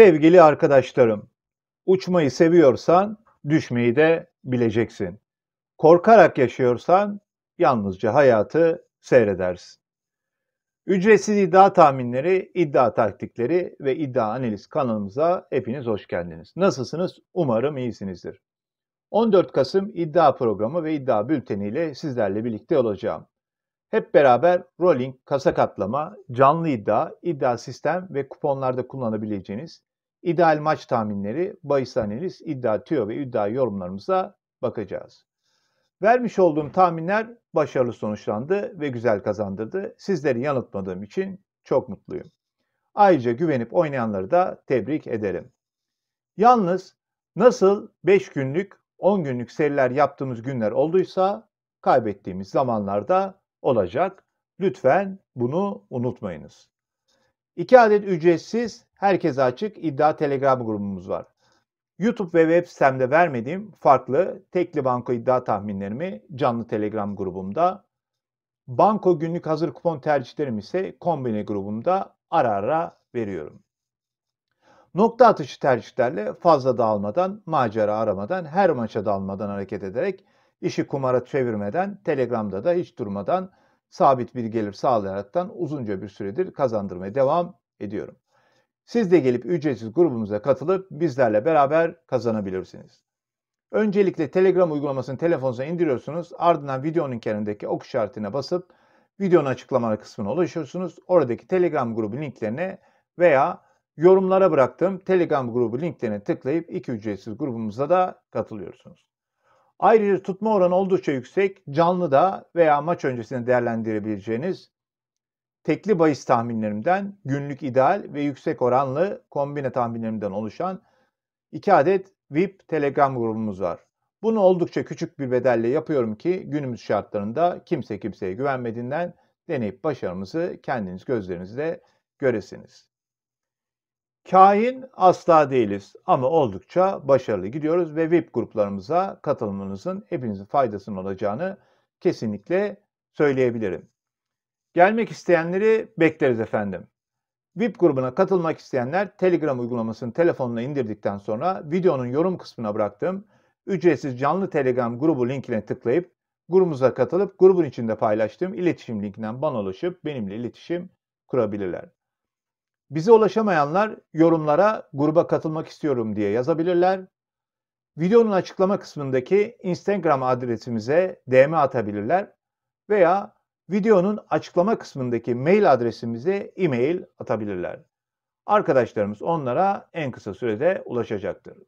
Sevgili arkadaşlarım, uçmayı seviyorsan düşmeyi de bileceksin. Korkarak yaşıyorsan yalnızca hayatı seyredersin. Ücretsiz iddia tahminleri, iddia taktikleri ve iddia analiz kanalımıza hepiniz hoş geldiniz. Nasılsınız? Umarım iyisinizdir. 14 Kasım iddia programı ve iddia bülteni ile sizlerle birlikte olacağım. Hep beraber rolling, kasa katlama, canlı iddia, iddia sistem ve kuponlarda kullanabileceğiniz İdeal maç tahminleri, bahis analiz, iddia tüyo ve iddia yorumlarımıza bakacağız. Vermiş olduğum tahminler başarılı sonuçlandı ve güzel kazandırdı. Sizleri yanıltmadığım için çok mutluyum. Ayrıca güvenip oynayanları da tebrik ederim. Yalnız nasıl 5 günlük, 10 günlük seriler yaptığımız günler olduysa kaybettiğimiz zamanlarda olacak. Lütfen bunu unutmayınız. 2 adet ücretsiz herkese açık iddia telegram grubumuz var. YouTube ve web sitemde vermediğim farklı tekli banko iddia tahminlerimi canlı telegram grubumda, banko günlük hazır kupon tercihlerim ise kombine grubumda ara ara veriyorum. Nokta atışı tercihlerle fazla dağılmadan, macera aramadan, her maça dalmadan hareket ederek, işi kumara çevirmeden, Telegram'da da hiç durmadan sabit bir gelir sağlayaraktan uzunca bir süredir kazandırmaya devam ediyorum. Siz de gelip ücretsiz grubumuza katılıp bizlerle beraber kazanabilirsiniz. Öncelikle Telegram uygulamasını telefonunuza indiriyorsunuz. Ardından videonun kenarındaki ok işaretine basıp videonun açıklamalar kısmına ulaşıyorsunuz. Oradaki Telegram grubu linklerine veya yorumlara bıraktığım Telegram grubu linklerine tıklayıp iki ücretsiz grubumuza da katılıyorsunuz. Ayrıca tutma oranı oldukça yüksek, canlı da veya maç öncesinde değerlendirebileceğiniz tekli bahis tahminlerimden günlük ideal ve yüksek oranlı kombine tahminlerimden oluşan 2 adet VIP Telegram grubumuz var. Bunu oldukça küçük bir bedelle yapıyorum ki günümüz şartlarında kimse kimseye güvenmediğinden deneyip başarımızı kendiniz gözlerinizle göresiniz. Kain asla değiliz ama oldukça başarılı gidiyoruz ve VIP gruplarımıza katılımınızın hepinizin faydasının olacağını kesinlikle söyleyebilirim. Gelmek isteyenleri bekleriz efendim. VIP grubuna katılmak isteyenler Telegram uygulamasını telefonuna indirdikten sonra videonun yorum kısmına bıraktığım ücretsiz canlı Telegram grubu linkine tıklayıp grubumuza katılıp grubun içinde paylaştığım iletişim linkinden bana ulaşıp benimle iletişim kurabilirler. Bize ulaşamayanlar yorumlara gruba katılmak istiyorum diye yazabilirler. Videonun açıklama kısmındaki Instagram adresimize DM atabilirler veya videonun açıklama kısmındaki mail adresimize e-mail atabilirler. Arkadaşlarımız onlara en kısa sürede ulaşacaktır.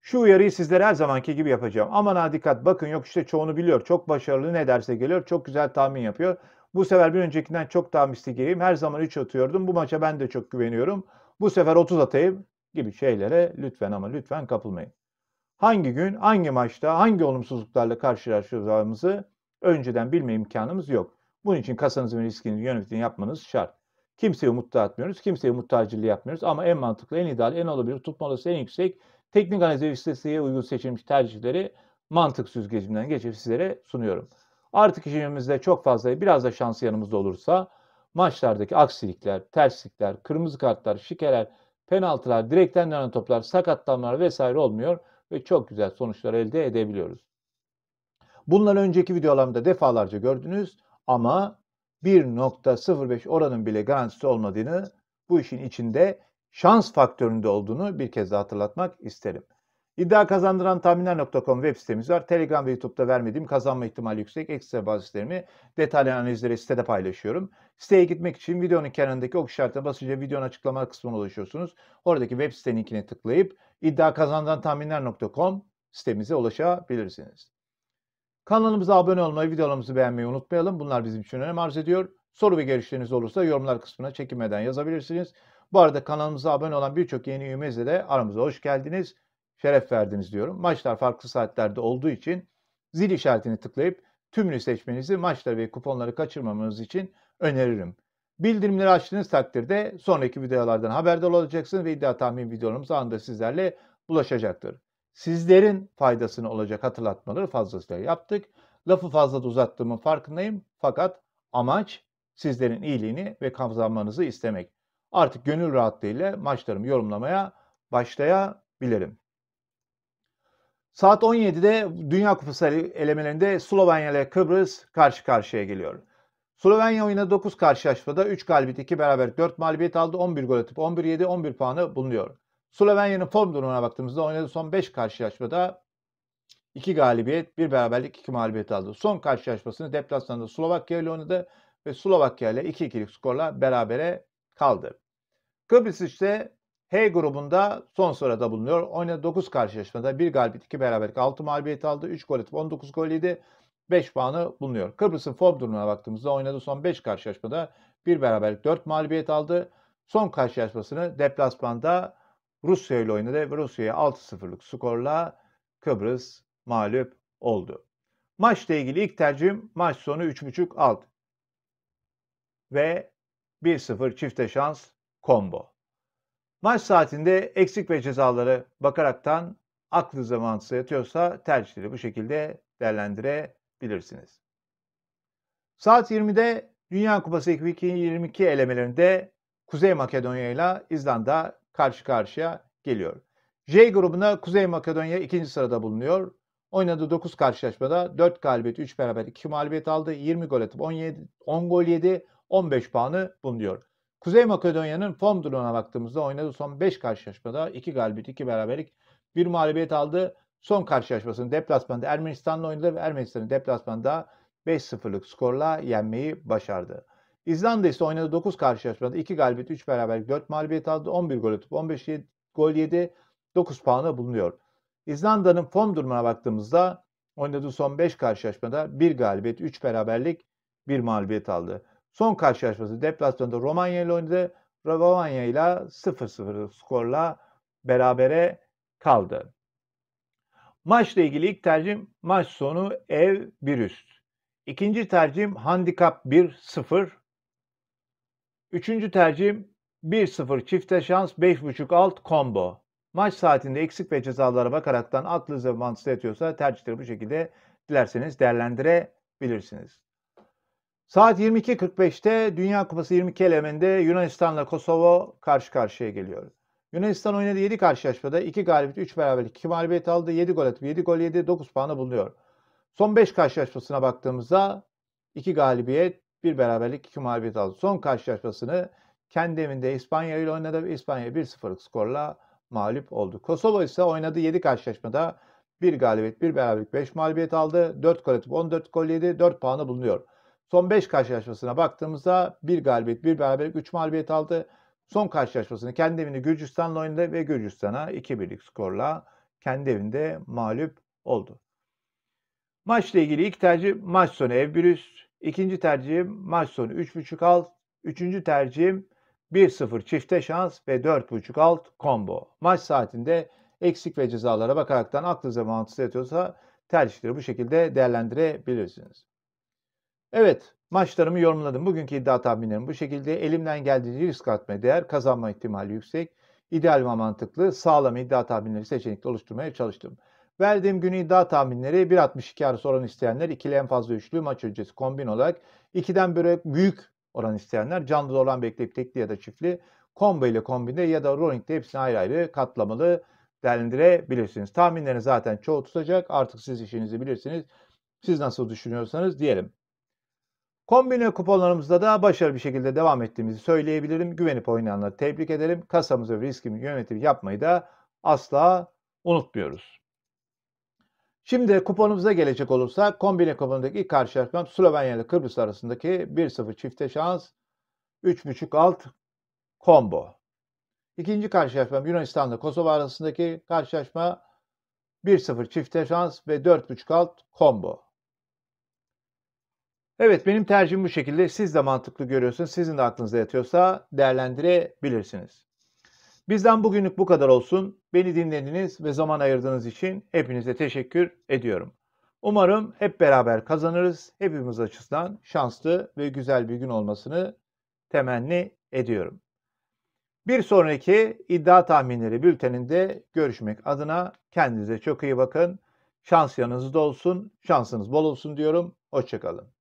Şu uyarıyı sizlere her zamanki gibi yapacağım. Aman ha dikkat bakın yok işte çoğunu biliyor. Çok başarılı ne derse geliyor. Çok güzel tahmin yapıyor. Bu sefer bir öncekinden çok daha mislikeliyim. Her zaman 3 atıyordum. Bu maça ben de çok güveniyorum. Bu sefer 30 atayım gibi şeylere lütfen ama lütfen kapılmayın. Hangi gün, hangi maçta, hangi olumsuzluklarla karşılaşacağımızı önceden bilme imkanımız yok. Bunun için kasanızı ve riskinizi yönetimini yapmanız şart. Kimseyi umutlu atmıyoruz, kimseyi umut tacirliği yapmıyoruz ama en mantıklı, en ideal, en olabilir, tutma olasılığı en yüksek teknik analiz ve istatistiğe uygun seçilmiş tercihleri mantık süzgecinden geçip sizlere sunuyorum. Artık işimizde çok fazla biraz da şansı yanımızda olursa maçlardaki aksilikler, terslikler, kırmızı kartlar, şikeler, penaltılar, direkten dönen toplar, sakatlanmalar vesaire olmuyor ve çok güzel sonuçlar elde edebiliyoruz. Bunlar önceki videolarımda defalarca gördünüz ama 1.05 oranın bile garantisi olmadığını, bu işin içinde şans faktöründe olduğunu bir kez daha hatırlatmak isterim. İddia kazandıran tahminler.com web sitemiz var. Telegram ve YouTube'da vermediğim kazanma ihtimali yüksek ekstra basitlerimi detaylı analizleri sitede paylaşıyorum. Siteye gitmek için videonun kenarındaki ok işaretine basınca videonun açıklama kısmına ulaşıyorsunuz. Oradaki web sitenin linkine tıklayıp iddia kazandıran tahminler.com sitemize ulaşabilirsiniz. Kanalımıza abone olmayı, videolarımızı beğenmeyi unutmayalım. Bunlar bizim için önem arz ediyor. Soru ve görüşleriniz olursa yorumlar kısmına çekinmeden yazabilirsiniz. Bu arada kanalımıza abone olan birçok yeni üyemizle de aramıza hoş geldiniz, şeref verdiniz diyorum. Maçlar farklı saatlerde olduğu için zil işaretini tıklayıp tümünü seçmenizi maçları ve kuponları kaçırmamanız için öneririm. Bildirimleri açtığınız takdirde sonraki videolardan haberdar olacaksınız ve iddia tahmin videolarımız anında sizlerle ulaşacaktır sizlerin faydasını olacak hatırlatmaları fazlasıyla yaptık. Lafı fazla uzattığımın farkındayım fakat amaç sizlerin iyiliğini ve kazanmanızı istemek. Artık gönül rahatlığıyla maçlarımı yorumlamaya başlayabilirim. Saat 17'de Dünya Kupası elemelerinde Slovenya ile Kıbrıs karşı karşıya geliyor. Slovenya oyuna 9 karşılaşmada 3 galibiyet 2 beraber 4 mağlubiyet aldı. 11 gol atıp 11 7 11 puanı bulunuyor. Slovenya'nın form durumuna baktığımızda oynadığı son 5 karşılaşmada 2 galibiyet, 1 beraberlik, 2 mağlubiyet aldı. Son karşılaşmasını deplasmanda Slovakya ile oynadı ve Slovakya ile 2-2'lik skorla berabere kaldı. Kıbrıs işte H grubunda son sırada bulunuyor. Oynadığı 9 karşılaşmada 1 galibiyet, 2 beraberlik, 6 mağlubiyet aldı. 3 gol atıp 19 gol yedi. 5 puanı bulunuyor. Kıbrıs'ın form durumuna baktığımızda oynadığı son 5 karşılaşmada 1 beraberlik, 4 mağlubiyet aldı. Son karşılaşmasını deplasmanda Rusya ile oynadı ve Rusya'ya 6-0'lık skorla Kıbrıs mağlup oldu. Maçla ilgili ilk tercihim maç sonu 3.5 alt ve 1-0 çifte şans combo. Maç saatinde eksik ve cezaları bakaraktan aklı zamansız yatıyorsa tercihleri bu şekilde değerlendirebilirsiniz. Saat 20'de Dünya Kupası 2022 elemelerinde Kuzey Makedonya ile İzlanda karşı karşıya geliyor. J grubuna Kuzey Makedonya ikinci sırada bulunuyor. Oynadığı 9 karşılaşmada 4 galibiyet, 3 beraber, 2 mağlubiyet aldı. 20 gol atıp 17, 10 gol yedi, 15 puanı bulunuyor. Kuzey Makedonya'nın form durumuna baktığımızda oynadığı son 5 karşılaşmada 2 galibiyet, 2 beraberlik, 1 mağlubiyet aldı. Son karşılaşmasını deplasmanda Ermenistan'la oynadı ve Ermenistan'ın deplasmanda 5-0'lık skorla yenmeyi başardı. İzlanda ise oynadığı 9 karşılaşmada 2 galibiyet, 3 beraberlik, 4 mağlubiyet aldı. 11 gol atıp 15 gol yedi. 9 puanı bulunuyor. İzlanda'nın form durumuna baktığımızda oynadığı son 5 karşılaşmada 1 galibiyet, 3 beraberlik, 1 mağlubiyet aldı. Son karşılaşması deplasmanda Romanya ile oynadı. Romanya ile 0-0 skorla berabere kaldı. Maçla ilgili ilk tercihim maç sonu ev bir üst. İkinci tercihim handikap 1-0. Üçüncü tercihim 1-0 çifte şans 5.5 alt combo. Maç saatinde eksik ve cezalara bakaraktan aklınızı mantıklı yetiyorsa tercihleri bu şekilde dilerseniz değerlendirebilirsiniz. Saat 22.45'te Dünya Kupası 22 eleminde Yunanistan'la Kosova karşı karşıya geliyor. Yunanistan oynadı 7 karşılaşmada 2 galibiyet 3 beraberlik 2 mağlubiyet aldı. 7 gol attı. 7 gol yedi 9 puanı bulunuyor. Son 5 karşılaşmasına baktığımızda 2 galibiyet bir beraberlik iki mağlubiyet aldı. Son karşılaşmasını kendi evinde İspanya ile oynadı ve İspanya 1-0'lık skorla mağlup oldu. Kosova ise oynadığı 7 karşılaşmada bir galibiyet, bir beraberlik, 5 mağlubiyet aldı. 4 gol atıp 14 gol yedi. 4 puanı bulunuyor. Son 5 karşılaşmasına baktığımızda bir galibiyet, bir beraberlik, 3 mağlubiyet aldı. Son karşılaşmasını kendi evinde Gürcistan'la oynadı ve Gürcistan'a 2-1'lik skorla kendi evinde mağlup oldu. Maçla ilgili ilk tercih maç sonu ev bir üst. İkinci tercihim maç sonu 3.5 alt. Üçüncü tercihim 1-0 çifte şans ve 4.5 alt combo. Maç saatinde eksik ve cezalara bakaraktan aklınıza mantısı yatıyorsa tercihleri bu şekilde değerlendirebilirsiniz. Evet maçlarımı yorumladım. Bugünkü iddia tahminlerim bu şekilde. Elimden geldiğince risk atma değer kazanma ihtimali yüksek. İdeal ve mantıklı sağlam iddia tahminleri seçenekli oluşturmaya çalıştım. Verdiğim günü iddia tahminleri 1.62 arası oran isteyenler ikili en fazla üçlü maç öncesi kombin olarak 2'den böyle büyük oran isteyenler canlı olan bekleyip tekli ya da çiftli combo ile kombinde ya da rolling'de hepsini ayrı ayrı katlamalı değerlendirebilirsiniz. tahminlerin zaten çoğu tutacak. Artık siz işinizi bilirsiniz. Siz nasıl düşünüyorsanız diyelim. Kombine kuponlarımızda da başarılı bir şekilde devam ettiğimizi söyleyebilirim. Güvenip oynayanları tebrik edelim. kasamızı ve riskimi yönetimi yapmayı da asla unutmuyoruz. Şimdi kuponumuza gelecek olursa, kombine kuponundaki ilk karşılaşmam Slovenya ile Kıbrıs arasındaki 1-0 çifte şans 3.5 alt combo. İkinci karşılaşmam ile Kosova arasındaki karşılaşma 1-0 çifte şans ve 4.5 alt combo. Evet benim tercihim bu şekilde. Siz de mantıklı görüyorsunuz. Sizin de aklınızda yatıyorsa değerlendirebilirsiniz. Bizden bugünlük bu kadar olsun. Beni dinlediniz ve zaman ayırdığınız için hepinize teşekkür ediyorum. Umarım hep beraber kazanırız. Hepimiz açısından şanslı ve güzel bir gün olmasını temenni ediyorum. Bir sonraki iddia tahminleri bülteninde görüşmek adına kendinize çok iyi bakın. Şans yanınızda olsun, şansınız bol olsun diyorum. Hoşçakalın.